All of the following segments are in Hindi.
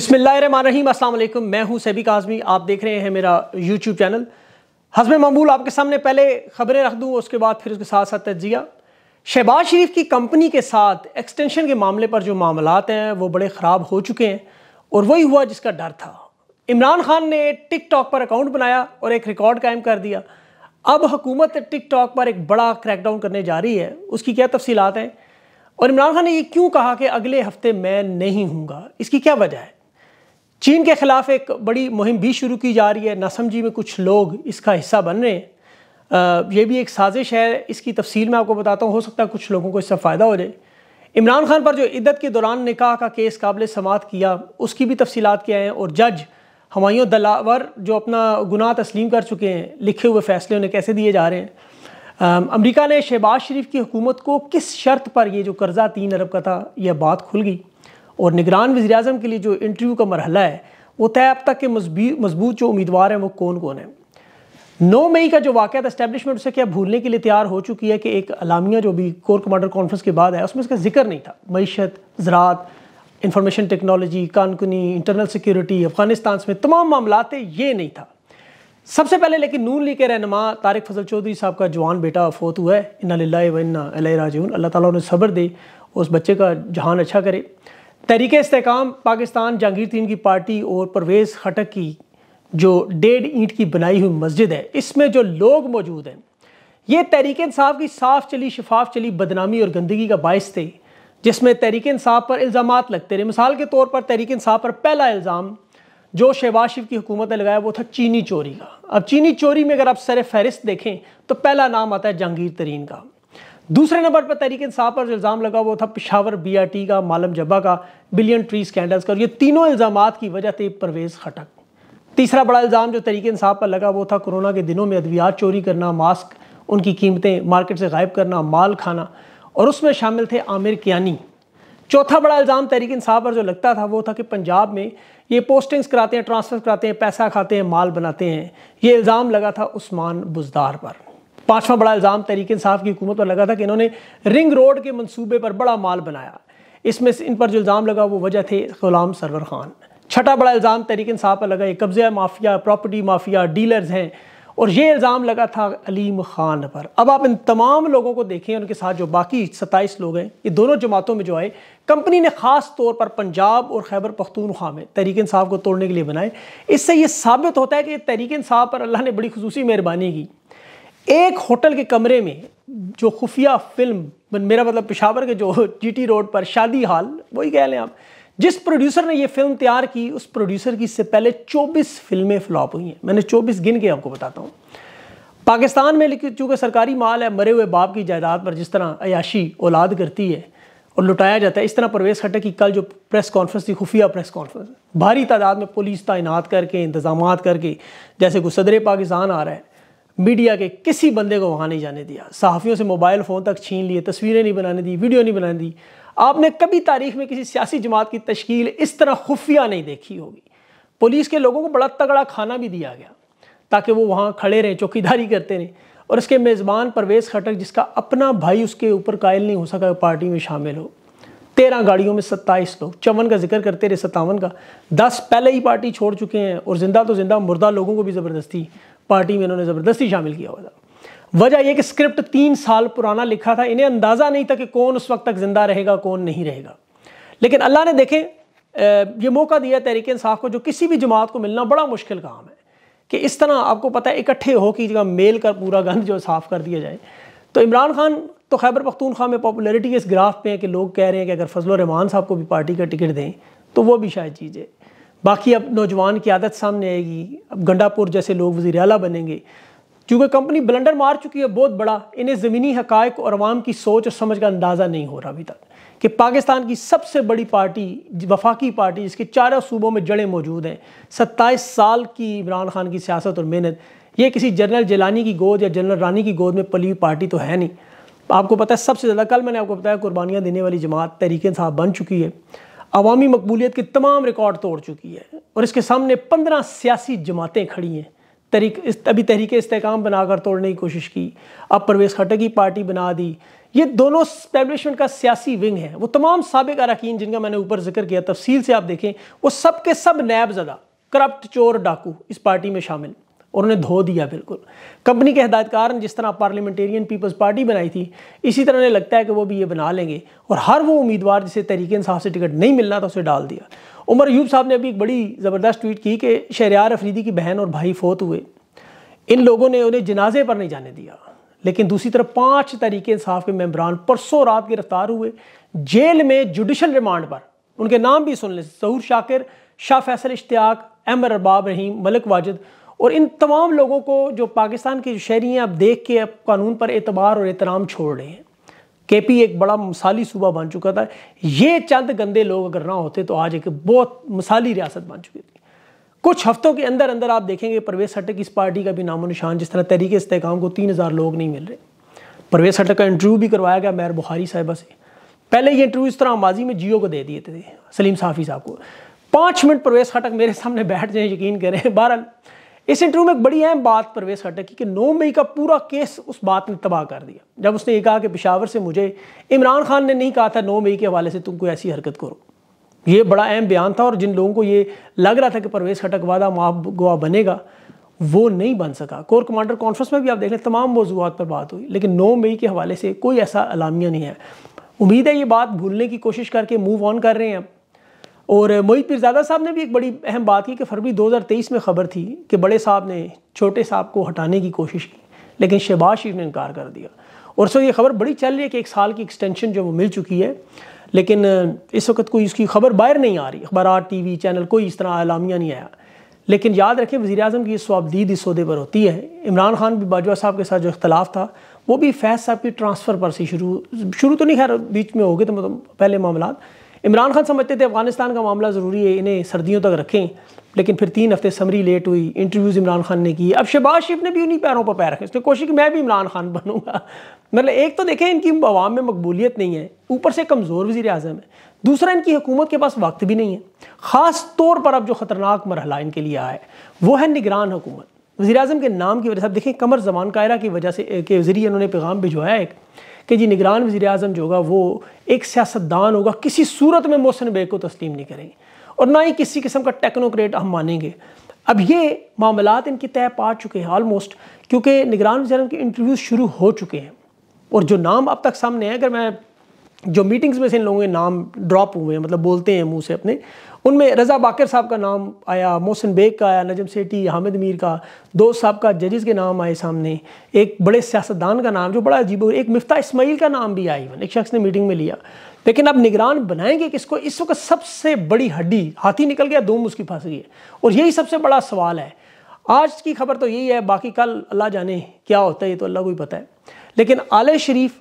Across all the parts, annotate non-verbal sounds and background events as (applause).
बिसमीम अल्लाम मैं हूं सैबिक आज़मी आप देख रहे हैं मेरा यूट्यूब चैनल हजम ममूल आपके सामने पहले खबरें रख दूँ उसके बाद फिर उसके साथ साथ तजिया शहबाज शरीफ की कंपनी के साथ एक्सटेंशन के मामले पर जो मामला हैं वो बड़े ख़राब हो चुके हैं और वही हुआ जिसका डर था इमरान खान ने टिकटॉक पर अकाउंट बनाया और एक रिकॉर्ड कायम कर दिया अब हुकूमत टिकटॉक पर एक बड़ा क्रैकडाउन करने जा रही है उसकी क्या तफसीत हैं और इमरान खान ने ये क्यों कहा कि अगले हफ्ते मैं नहीं हूँगा इसकी क्या वजह है चीन के खिलाफ एक बड़ी मुहिम भी शुरू की जा रही है नासमझी में कुछ लोग इसका हिस्सा बन रहे हैं यह भी एक साजिश है इसकी तफसील मैं आपको बताता हूँ हो सकता है कुछ लोगों को इससे फ़ायदा हो जाए इमरान खान पर जो इद्दत के दौरान निकाह का केस काबिल समात किया उसकी भी तफसीत क्या हैं और जज हमायों दलावर जो अपना गुनाह तस्लीम कर चुके हैं लिखे हुए फ़ैसले उन्हें कैसे दिए जा रहे हैं अमरीका ने शहबाज शरीफ की हुकूमत को किस शर्त पर यह जो कर्ज़ा तीन अरब का था यह बात खुल गई और निगरान वजी अजम के लिए जो इंटरव्यू का मरहला है वो तय अब तक के मजबूत जो उम्मीदवार हैं वो कौन कौन है नौ मई का जो वाक़ इस्टेबलिशमेंट उसे क्या भूलने के लिए तैयार हो चुकी है कि एक अलामिया जो भी कोर कमांडर कॉन्फ्रेंस के बाद है उसमें इसका जिक्र नहीं था मीशत ज़रात इंफॉर्मेशन टेक्नोलॉजी कानकुनी इंटरनल सिक्योरिटी अफगानिस्तान में तमाम मामला ये नहीं था सबसे पहले लेकिन नून ली के रहनमा तारिक फजल चौधरी साहब का जवान बेटा फोत हुआ है इन्ना ला वन्ना अल्लाह ताला उन्हें सबर दे उस बच्चे का जहान अच्छा करे तहरीक इसकाम पाकिस्तान जहांगीर तीन की पार्टी और परवेज़ खटक की जो डेढ़ ईंट की बनाई हुई मस्जिद है इसमें जो लोग मौजूद हैं ये तहरीक इंसाफ की साफ चली शफाफ चली बदनामी और गंदगी का बायस थे जिसमें तहरीक इंसाफ पर इल्ज़ाम लगते रहे मिसाल के तौर पर तहरीक इंसाफ पर पहला इल्ज़ाम जो शहबाज शिफ की हुकूमत ने लगाया वो था चीनी चोरी का अब चीनी चोरी में अगर आप सर फहरिस्त देखें तो पहला नाम आता है जहांगीर तरीन का दूसरे नंबर पर तरीके इंसाफ पर जो इल्ज़ाम लगा वो था पिशावर बीआरटी का मालम जब्बा का बिलियन ट्री स्कैंडल्स का और ये तीनों इल्ज़ाम की वजह थे परवेज़ खटक तीसरा बड़ा इल्ज़ाम जो तरीके इंसाफ पर लगा वो था कोरोना के दिनों में अद्वियात चोरी करना मास्क उनकी कीमतें मार्केट से गायब करना माल खाना और उसमें शामिल थे आमिर कियानी चौथा बड़ा इल्ज़ाम तहरीक इंसाफ पर जो लगता था वो था कि पंजाब में ये पोस्टिंग्स कराते हैं ट्रांसफ़र कराते हैं पैसा खाते हैं माल बनाते हैं ये इल्ज़ाम लगा था उस्मान बुजदार पर पांचवा बड़ा इल्ज़ाम तरीके इंसाफ की हुकूमत पर लगा था कि इन्होंने रिंग रोड के मनसूबे पर बड़ा माल बनाया इसमें इन पर जो इल्ज़ाम लगा वो वजह थे गुलाम सरवर खान छठा बड़ा इल्ज़ाम तरीके इंसाफ पर लगा ये कब्ज़ा माफिया प्रॉपर्टी माफिया डीलर्स हैं और ये इल्ज़ाम लगा था अलीम खान पर अब आप इन तमाम लोगों को देखें उनके साथ जो बाकी सत्ताईस लोग हैं ये दोनों जमातों में जो आए कंपनी ने ख़ास तौर पर पंजाब और खैबर पख्तूनख्वा में तहरीक इंसाफ को तोड़ने के लिए बनाए इससे ये साबित होता है कि तहरीक इंसाफ पर अल्लाह ने बड़ी खसूसी मेहरबानी की एक होटल के कमरे में जो खुफिया फिल्म मेरा मतलब पिशावर के जो जीटी रोड पर शादी हाल वही कह लें आप जिस प्रोड्यूसर ने ये फिल्म तैयार की उस प्रोड्यूसर की इससे पहले 24 फिल्में फ्लॉप हुई हैं मैंने 24 गिन के आपको बताता हूँ पाकिस्तान में लेकिन चूँकि सरकारी माल है मरे हुए बाप की जायदाद पर जिस तरह अयाशी औलाद करती है और लुटाया जाता है इस तरह परवेज खट्टर की कल जो प्रेस कॉन्फ्रेंस थी खुफिया प्रेस कॉन्फ्रेंस भारी तादाद में पुलिस तैनात करके इंतजाम करके जैसे कोई सदर पाकिस्तान आ रहा है मीडिया के किसी बंदे को वहाँ नहीं जाने दिया सहाफ़ियों से मोबाइल फ़ोन तक छीन लिए तस्वीरें नहीं बनाने दी वीडियो नहीं बनाने दी आपने कभी तारीख में किसी सियासी जमात की तश्कील इस तरह खुफिया नहीं देखी होगी पुलिस के लोगों को बड़ा तगड़ा खाना भी दिया गया ताकि वो वहाँ खड़े रहें चौकीदारी करते रहें और इसके मेज़बान परवेज़ खटक जिसका अपना भाई उसके ऊपर कायल नहीं हो सका पार्टी में शामिल हो तेरह गाड़ियों में सत्ताईस लोग चौवन का जिक्र करते रहे सत्तावन का दस पहले ही पार्टी छोड़ चुके हैं और ज़िंदा तो ज़िंदा मुर्दा लोगों को भी ज़बरदस्ती पार्टी में इन्होंने ज़बरदस्ती शामिल किया हुआ था वजह यह कि स्क्रिप्ट तीन साल पुराना लिखा था इन्हें अंदाज़ा नहीं था कि कौन उस वक्त तक ज़िंदा रहेगा कौन नहीं रहेगा लेकिन अल्लाह ने देखें ये मौका दिया तहरीक इंसाफ को जो किसी भी जमात को मिलना बड़ा मुश्किल काम है कि इस तरह आपको पता है इकट्ठे हो कि जगह मेल कर पूरा गंद जो साफ़ कर दिया जाए तो इमरान खान तो खैबर पख्तूनख्वा में पॉपुलैरिटी इस ग्राफ पे है कि लोग कह रहे हैं कि अगर फजल रहमान साहब को भी पार्टी का टिकट दें तो वो भी शायद चीज़ है बाकी अब नौजवान की आदत सामने आएगी अब गंडापुर जैसे लोग वजी अला बनेंगे चूँकि कंपनी बलंडर मार चुकी है बहुत बड़ा इन्हें ज़मीनी हकायक और आवाम की सोच और समझ का अंदाज़ा नहीं हो रहा अभी तक कि पाकिस्तान की सबसे बड़ी पार्टी वफाकी पार्टी जिसके चारों सूबों में जड़ें मौजूद हैं सत्ताईस साल की इमरान खान की सियासत और मेहनत ये किसी जनरल जलानी की गोद या जनरल रानी की गोद में पली हुई पार्टी तो है नहीं आपको पता है सबसे ज़्यादा कल मैंने आपको बताया कुर्बानियाँ देने वाली जमात तहरीक साहब बन चुकी है अवामी मकबूलीत के तमाम रिकॉर्ड तोड़ चुकी है और इसके सामने पंद्रह सियासी जमातें खड़ी हैं तरीक इस अभी तहरीक इस्तेकाम बनाकर तोड़ने की कोशिश की अब परवेज़ खट्टर की पार्टी बना दी ये दोनों स्टैब्लिशमेंट का सियासी विंग है वो तमाम सबक अरकान जिनका मैंने ऊपर जिक्र किया तफसील से आप देखें वो सब के सब नैब ज़दा करप्ट चोर डाकू इस पार्टी में शामिल और उन्हें धो दिया बिल्कुल कंपनी के हदायतकार ने जिस तरह पार्लियामेंटेरियन पीपल्स पार्टी बनाई थी इसी तरह उन्हें लगता है कि वो भी ये बना लेंगे और हर वो उम्मीदवार जिसे तरीके इंसाफ से टिकट नहीं मिलना था उसे डाल दिया उमर यूब साहब ने अभी एक बड़ी ज़बरदस्त ट्वीट की कि शहरियार अफरीदी की बहन और भाई फोत हुए इन लोगों ने उन्हें जनाजे पर नहीं जाने दिया लेकिन दूसरी तरफ पांच तरीके इंसाफ के मेम्बरान परसों रात गिरफ्तार हुए जेल में जुडिशल रिमांड पर उनके नाम भी सुन लें सऊर शाकिर शाह फैसल इश्तियाक अहमद अरबाब रहीम मलिक वाजिद और इन तमाम लोगों को जो पाकिस्तान के जो शहरी हैं अब देख के अब कानून पर एतबार और एहतराम छोड़ रहे हैं के पी एक बड़ा मिसाली सूबा बन चुका था ये चंद गंदे लोग अगर ना होते तो आज एक बहुत मिसाली रियासत बन चुकी थी कुछ हफ्तों के अंदर अंदर आप देखेंगे परवेज हटक इस पार्टी का भी नामो निशान जिस तरह तहरीक इसकाम को तीन हज़ार लोग नहीं मिल रहे परवेज हटक का इंटरव्यू भी करवाया गया मैर बुखारी साहिबा से पहले ये इंटरव्यू इस तरह माजी में जियो को दे दिए थे सलीम साफ़ी साहब को पाँच मिनट परवेज हटक मेरे सामने बैठ जाए यकीन करें बहरहाल इस इंटरव्यू में एक बड़ी अहम बात परवेज की कि नौ मई का पूरा केस उस बात ने तबाह कर दिया जब उसने ये कहा कि पिशावर से मुझे इमरान खान ने नहीं कहा था नौ मई के हवाले से तुम कोई ऐसी हरकत करो ये बड़ा अहम बयान था और जिन लोगों को ये लग रहा था कि परवेश खटक वादा माफ गोवा बनेगा वो नहीं बन सका कोर कमांडर कॉन्फ्रेंस में भी आप देख लें तमाम मौजूद पर बात हुई लेकिन नौ मई के हवाले से कोई ऐसा अलामिया नहीं है उम्मीद है ये बात भूलने की कोशिश करके मूव ऑन कर रहे हैं और मोहित पीरजादा साहब ने भी एक बड़ी अहम बात की कि फरवरी 2023 में ख़बर थी कि बड़े साहब ने छोटे साहब को हटाने की कोशिश की लेकिन शहबाज शरीफ ने इनकार कर दिया और सर ये खबर बड़ी चल रही है कि एक साल की एक्सटेंशन जो वो मिल चुकी है लेकिन इस वक्त कोई उसकी खबर बाहर नहीं आ रही अखबार टी वी चैनल कोई इस तरह अलामिया नहीं आया लेकिन याद रखें वजी अजम की स्वाबदीद इस सौदे पर होती है इमरान खान भी बाजवा साहब के साथ जो इख्तलाफ था वो भी फैज साहब की ट्रांसफ़र पर से शुरू शुरू तो नहीं खैर बीच में हो गए थे तो मतलब पहले मामला इमरान खान समझते थे अफगानिस्तान का मामला ज़रूरी है इन्हें सर्दियों तक रखें लेकिन फिर तीन हफ्ते समरी लेट हुई इंटरव्यूज़ इमरान खान ने की अब शहबाज शरीफ ने भी उन्हीं पैरों पर पैर रखे उसने कोशिश की मैं भी इमरान खान (laughs) बनूंगा मतलब एक तो देखें इनकी आवाम में मकबूलियत नहीं है ऊपर से कमज़ोर वजी अजम है दूसरा इनकी हुकूमत के पास वक्त भी नहीं है ख़ास तौर पर अब जो ख़तरनाक मरहला इनके लिए आया है वो है निगरान हुकूमत वजी अजम के नाम की वजह से आप देखें कमर जमान कायरा की वजह से के ज़रिए उन्होंने पैगाम भिजवाया एक कि जी निगरान वजी अजम जो होगा वो एक सियासतदान होगा किसी सूरत में मोसन बेग को तस्लीम नहीं करेंगे और ना ही किसी किस्म का टेक्नोक्रेट हम मानेंगे अब ये मामला इनके तय पा चुके हैं ऑलमोस्ट क्योंकि निगरान वजी के इंटरव्यू शुरू हो चुके हैं और जो नाम अब तक सामने हैं अगर मैं जो मीटिंग्स में से इन लोगों के नाम ड्रॉप हुए हैं मतलब बोलते हैं मुँह से अपने उनमें रज़ा बाकर साहब का नाम आया मोहसिन बेग का आया नजम सेठी हामिद मीर का दोस्त साहब का जजेस के नाम आए सामने एक बड़े सियासतदान का नाम जो बड़ा अजीब एक मफ्ता इसमाइल का नाम भी आया इवन एक शख्स ने मीटिंग में लिया लेकिन अब निगरान बनाएंगे किसको इस वक्त सबसे बड़ी हड्डी हाथी निकल गया दो उसकी फंस गई है और यही सबसे बड़ा सवाल है आज की खबर तो यही है बाकी कल अल्लाह जाने क्या होता है ये तो अल्लाह को ही पता है लेकिन आले शरीफ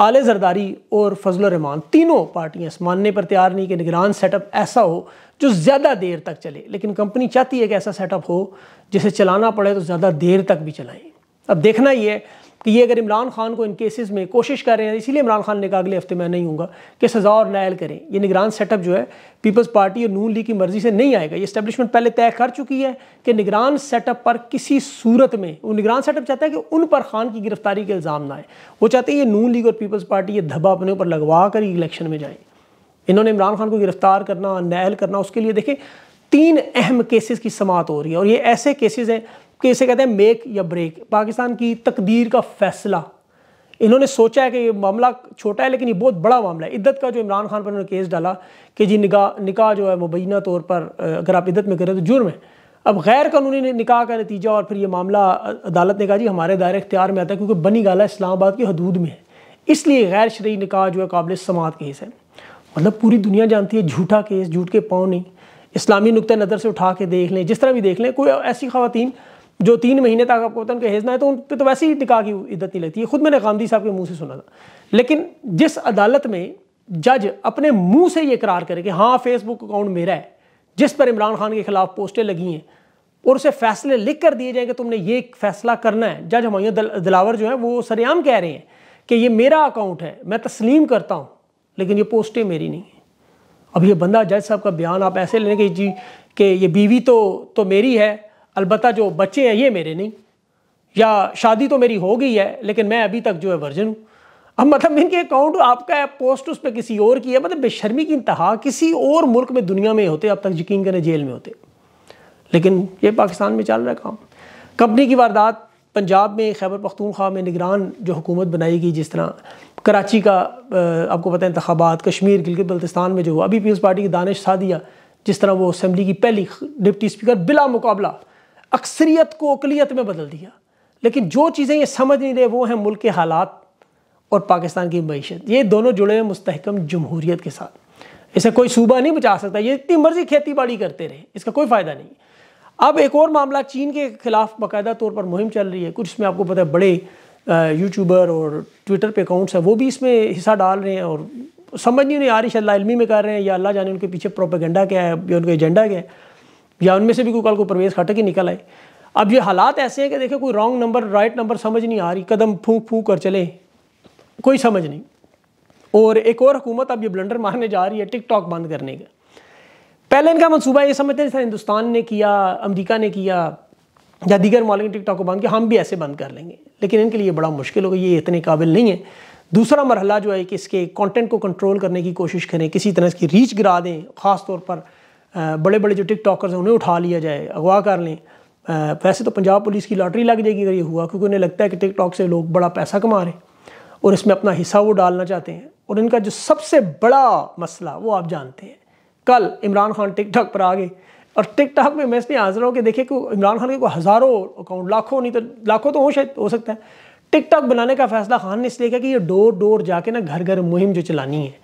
आले जरदारी और फजल रहमान तीनों पार्टियाँ इस मानने पर तैयार नहीं कि निगरान सेटअप ऐसा हो जो ज़्यादा देर तक चले लेकिन कंपनी चाहती है कि ऐसा सेटअप हो जिसे चलाना पड़े तो ज़्यादा देर तक भी चलाएं अब देखना ही है कि ये अगर इमरान खान को इन केसेस में कोशिश कर रहे हैं इसीलिए इमरान खान ने कहा अगले हफ्ते मैं नहीं हूँ कि सज़ा और नायल करें ये निगरान सेटअप जो है पीपल्स पार्टी और नून लीग की मर्ज़ी से नहीं आएगा ये स्टैब्लिशमेंट पहले तय कर चुकी है कि निगरान सेटअप पर किसी सूरत में वो निगरान सेटअप चाहता है कि उन पर खान की गिरफ्तारी के इल्ज़ाम ना आए वो चाहते हैं ये नून लीग और पीपल्स पार्टी ये धब्बा अपने ऊपर लगवा कर इलेक्शन में जाएँ इन्होंने इमरान खान को गिरफ्तार करना नायल करना उसके लिए देखें तीन अहम केसेस की समात हो रही है और ये ऐसे केसेस हैं कि इसे कहते हैं मेक या ब्रेक पाकिस्तान की तकदीर का फैसला इन्होंने सोचा है कि ये मामला छोटा है लेकिन ये बहुत बड़ा मामला है इद्दत का जो इमरान खान पर उन्होंने केस डाला कि जी निकाह निकाह जो है मुबैना तौर पर अगर आप इद्दत में करें तो जुर्म है अब गैर कानूनी निकाह का नतीजा और फिर ये मामला अदालत ने कहा जी हमारे दायरे इख्तियार में आता है क्योंकि बनी गाला इस्लामाबाद की हदूद में है इसलिए गैर शरी निकाह जो है काबिल समात केस है मतलब पूरी दुनिया जानती है झूठा केस झूठ के पाँव नहीं इस्लामी नुक़ नज़र से उठा के देख लें जिस तरह भी देख लें कोई ऐसी खातन जो तीन महीने तक आपको पता उनका हेजना है तो उन पर तो वैसे ही निकाह की इद्दत नहीं लगती है खुद मैंने गांधी साहब के मुंह से सुना था लेकिन जिस अदालत में जज अपने मुंह से ये करार करे कि हाँ फेसबुक अकाउंट मेरा है जिस पर इमरान खान के खिलाफ पोस्टें लगी हैं और उसे फैसले लिख कर दिए जाएँ कि तुमने ये फैसला करना है जज हमायूं दल, दिलावर जो है वो सरेआम कह रहे हैं कि ये मेरा अकाउंट है मैं तस्लीम करता हूँ लेकिन ये पोस्टें मेरी नहीं हैं अब ये बंदा जज साहब का बयान आप ऐसे लेने कि जी कि ये बीवी तो तो मेरी है अलबत् जो बच्चे हैं ये मेरे नहीं या शादी तो मेरी हो गई है लेकिन मैं अभी तक जो है वर्जन हूँ अब मतलब इनके अकाउंट आपका है पोस्ट उस पर किसी और की है मतलब बेशर्मी की इंतहा किसी और मुल्क में दुनिया में होते अब तक यकीन करें जेल में होते लेकिन ये पाकिस्तान में चल रहा काम कंपनी की वारदात पंजाब में खैबर पख्तूनख्वा में निगरान जो हुकूमत बनाई गई जिस तरह कराची का आपको पता है इंतबात कश्मीर गिलगित बल्तिस्तान में जो हुआ अभी पीपल्स पार्टी की दानिश सादिया जिस तरह वो असम्बली की पहली डिप्टी स्पीकर बिला मुकाबला अक्सरियत को अकलीत में बदल दिया लेकिन जो चीज़ें ये समझ नहीं रहे वो हैं मुल्क के हालात और पाकिस्तान की मीशत ये दोनों जुड़े हैं मुस्तकम जमहूरीत के साथ इसे कोई सूबा नहीं बचा सकता ये इतनी मर्जी खेती बाड़ी करते रहे इसका कोई फ़ायदा नहीं अब एक और मामला चीन के खिलाफ बाकायदा तौर पर मुहिम चल रही है कुछ इसमें आपको पता है बड़े यूट्यूबर और ट्विटर पे अकाउंट्स हैं वो भी इसमें हिस्सा डाल रहे हैं और समझ नहीं आ रही शायद इलमी में कर रहे हैं या अल्लाह जाने उनके पीछे प्रोपेगेंडा क्या है या उनका एजेंडा क्या है या उनमें से भी कोई कल को परवेज खटक ही निकल आए अब ये हालात ऐसे हैं कि देखिए कोई रॉन्ग नंबर राइट नंबर समझ नहीं आ रही कदम फूक फूक कर चले कोई समझ नहीं और एक और हुकूमत अब ये ब्लंडर मारने जा रही है टिकटॉक बंद करने का पहले इनका मनसूबा ये समझते थे हिंदुस्तान ने किया अमरीका ने किया या दीगर मालिक ने टिकटॉक को बंद किया हम भी ऐसे बंद कर लेंगे लेकिन इनके लिए बड़ा मुश्किल होगा ये इतने काबिल नहीं है दूसरा मरहला जो है कि इसके कंटेंट को कंट्रोल करने की कोशिश करें किसी तरह इसकी रीच गिरा दें ख़ास तौर पर बड़े बड़े जो टिक टॉकर्स हैं उन्हें उठा लिया जाए अगवा कर लें वैसे तो पंजाब पुलिस की लॉटरी लग जाएगी अगर ये हुआ क्योंकि उन्हें लगता है कि टिक टॉक से लोग बड़ा पैसा कमा रहे हैं और इसमें अपना हिस्सा वो डालना चाहते हैं और इनका जो सबसे बड़ा मसला वो आप जानते हैं कल इमरान खान टिक टॉक पर आ गए और टिक टॉक में मैं इसलिए हाजिर हूँ कि देखिए कि इमरान खान के कोई हज़ारों अकाउंट लाखों नहीं तो लाखों तो हो शायद हो सकता है टिक टॉक बनाने का फैसला खान ने इसलिए किया कि ये डोर डोर जाके ना घर घर मुहिम जो चलानी है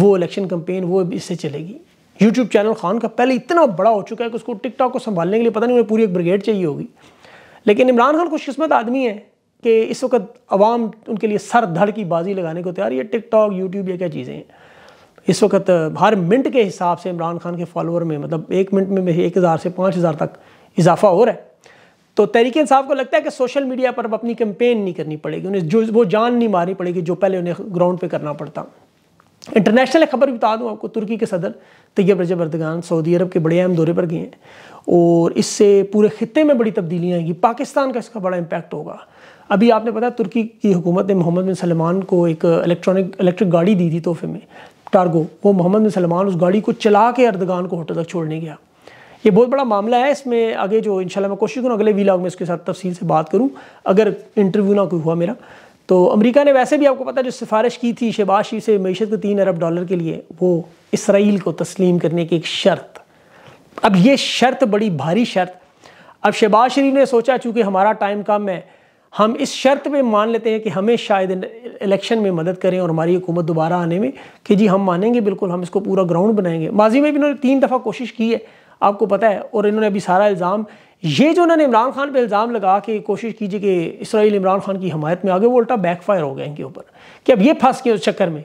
वो इलेक्शन कंपेन वो इससे चलेगी यूट्यूब चैनल खान का पहले इतना बड़ा हो चुका है कि उसको टिकटॉक को संभालने के लिए पता नहीं उन्हें पूरी एक ब्रिगेड चाहिए होगी लेकिन इमरान खान खुशकस्मत आदमी है कि इस वक्त आवाम उनके लिए सर धड़ की बाजी लगाने को तैयार है टिकटॉक यूट्यूब ये क्या चीज़ें हैं इस वक्त हर मिनट के हिसाब से इमरान खान के फॉलोअर में मतलब एक मिनट में एक हज़ार से पाँच हज़ार तक इजाफा हो रहा है तो तहरीक इंसाफ को लगता है कि सोशल मीडिया पर अब अपनी कैंपेन नहीं करनी पड़ेगी उन्हें जो वो जान नहीं मारनी पड़ेगी जो पहले उन्हें ग्राउंड पे करना पड़ता इंटरनेशनल खबर भी बता दूं आपको तुर्की के सदर तैयब रजब अर्दगान सऊदी अरब के बड़े अहम दौरे पर गए हैं और इससे पूरे खत्े में बड़ी तब्दीलियाँ आएंगी पाकिस्तान का इसका बड़ा इम्पैक्ट होगा अभी आपने पता तुर्की की हुकूमत ने मोहम्मद बिन सलमान को एक इलेक्ट्रॉनिक इलेक्ट्रिक गाड़ी दी थी तोहफे में टारगो वो मोहम्मद बिन सलमान उस गाड़ी को चला के अर्दगान को होटल तक छोड़ने गया ये बहुत बड़ा मामला है इसमें आगे जो इंशाल्लाह मैं कोशिश करूँ अगले वीलाग में इसके साथ तफसील से बात करूँ अगर इंटरव्यू ना कोई हुआ मेरा तो अमेरिका ने वैसे भी आपको पता जो सिफारिश की थी शहबाज शरीफ से मीशत को तीन अरब डॉलर के लिए वो इसराइल को तस्लीम करने की एक शर्त अब ये शर्त बड़ी भारी शर्त अब शहबाज शरीफ ने सोचा चूँकि हमारा टाइम कम है हम इस शर्त पे मान लेते हैं कि हमें शायद इलेक्शन में मदद करें और हमारी हुकूमत दोबारा आने में कि जी हम मानेंगे बिल्कुल हम इसको पूरा ग्राउंड बनाएंगे माजी में भी इन्होंने तीन दफ़ा कोशिश की है आपको पता है और इन्होंने अभी सारा इल्ज़ाम ये जो उन्होंने इमरान खान पे इल्ज़ाम लगा के कोशिश कीजिए कि इसराइल इमरान खान की हमायत में आ गए वो उल्टा बैकफायर हो गया इनके ऊपर कि अब ये फंस गए उस चक्कर में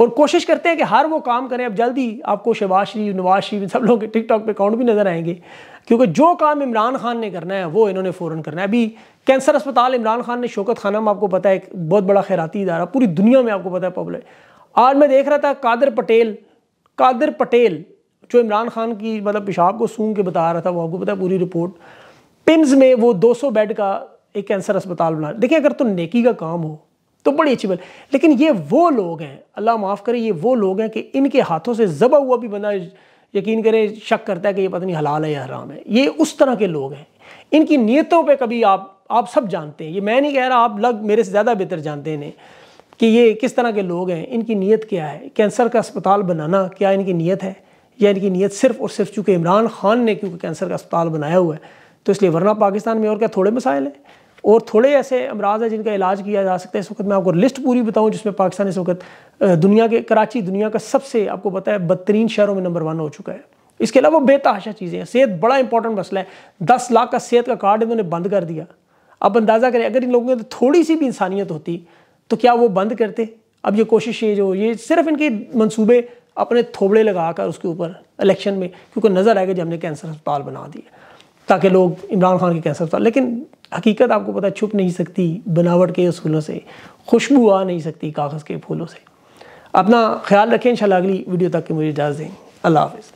और कोशिश करते हैं कि हर वो काम करें अब जल्दी आपको शहबाज शरीफ नवाज शरीफ इन सब लोगों के टिक टॉक पर अकाउंट भी नज़र आएंगे क्योंकि जो काम इमरान खान ने करना है वो इन्होंने फ़ौरन करना है अभी कैंसर अस्पताल इमरान खान ने शोकत खाना में आपको पता है एक बहुत बड़ा खैराती इदारा पूरी दुनिया में आपको पता है पॉपुलर आज मैं देख रहा था कादर पटेल कादर पटेल जो इमरान खान की मतलब पेशाब को सूंघ के बता रहा था वो आपको पता है पूरी रिपोर्ट पिम्स में वो 200 बेड का एक कैंसर अस्पताल बना देखिए अगर तो नेकी का काम हो तो बड़ी अच्छी बात लेकिन ये वो लोग हैं अल्लाह माफ़ करे ये वो लोग हैं कि इनके हाथों से जबा हुआ भी बंदा यकीन करे शक करता है कि ये पता नहीं हलाल है या हराम है ये उस तरह के लोग हैं इनकी नीयतों पे कभी आप आप सब जानते हैं ये मैं नहीं कह रहा आप लग मेरे से ज़्यादा बेहतर जानते हैं कि ये किस तरह के लोग हैं इनकी नीयत क्या है कैंसर का अस्पताल बनाना क्या इनकी नीयत है या इनकी नीयत सिर्फ और सिर्फ चूँकि इमरान खान ने क्योंकि कैंसर का अस्पताल बनाया हुआ है तो इसलिए वरना पाकिस्तान में और क्या थोड़े मसाइल हैं और थोड़े ऐसे अमराज हैं जिनका इलाज किया जा सकता है इस वक्त मैं आपको लिस्ट पूरी बताऊं जिसमें पाकिस्तान इस वक्त दुनिया के कराची दुनिया का सबसे आपको पता है बदतरीन शहरों में नंबर वन हो चुका है इसके अलावा बेतहाशा चीज़ें हैं सेहत बड़ा इंपॉर्टेंट मसला है दस लाख का सेहत का कार्ड इन्होंने बंद कर दिया अब अंदाज़ा करें अगर इन लोगों के तो थोड़ी सी भी इंसानियत होती तो क्या वो बंद करते अब ये कोशिश ये जो ये सिर्फ इनके मनसूबे अपने थोबड़े लगाकर उसके ऊपर इलेक्शन में क्योंकि नज़र आएगा जब हमने कैंसर अस्पताल बना दिया ताकि लोग इमरान खान के कैंसर अस्पताल लेकिन हकीकत आपको पता छुप नहीं सकती बनावट के असूलों से खुशबू आ नहीं सकती कागज़ के फूलों से अपना ख्याल रखें इंशाल्लाह अगली वीडियो तक की मुझे इजाज़त दें अल्लाह हाफिज़